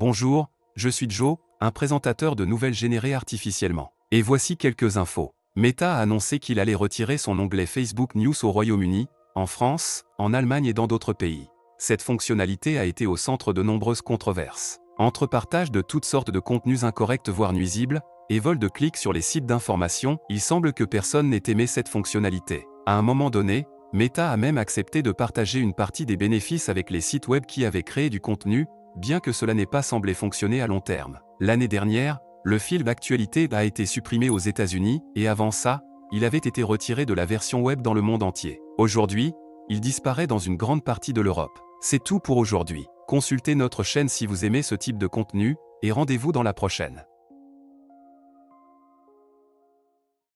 Bonjour, je suis Joe, un présentateur de nouvelles générées artificiellement. Et voici quelques infos. Meta a annoncé qu'il allait retirer son onglet Facebook News au Royaume-Uni, en France, en Allemagne et dans d'autres pays. Cette fonctionnalité a été au centre de nombreuses controverses. Entre partage de toutes sortes de contenus incorrects voire nuisibles, et vol de clics sur les sites d'information, il semble que personne n'ait aimé cette fonctionnalité. À un moment donné, Meta a même accepté de partager une partie des bénéfices avec les sites web qui avaient créé du contenu, bien que cela n'ait pas semblé fonctionner à long terme. L'année dernière, le film d'actualité a été supprimé aux États-Unis, et avant ça, il avait été retiré de la version web dans le monde entier. Aujourd'hui, il disparaît dans une grande partie de l'Europe. C'est tout pour aujourd'hui. Consultez notre chaîne si vous aimez ce type de contenu, et rendez-vous dans la prochaine.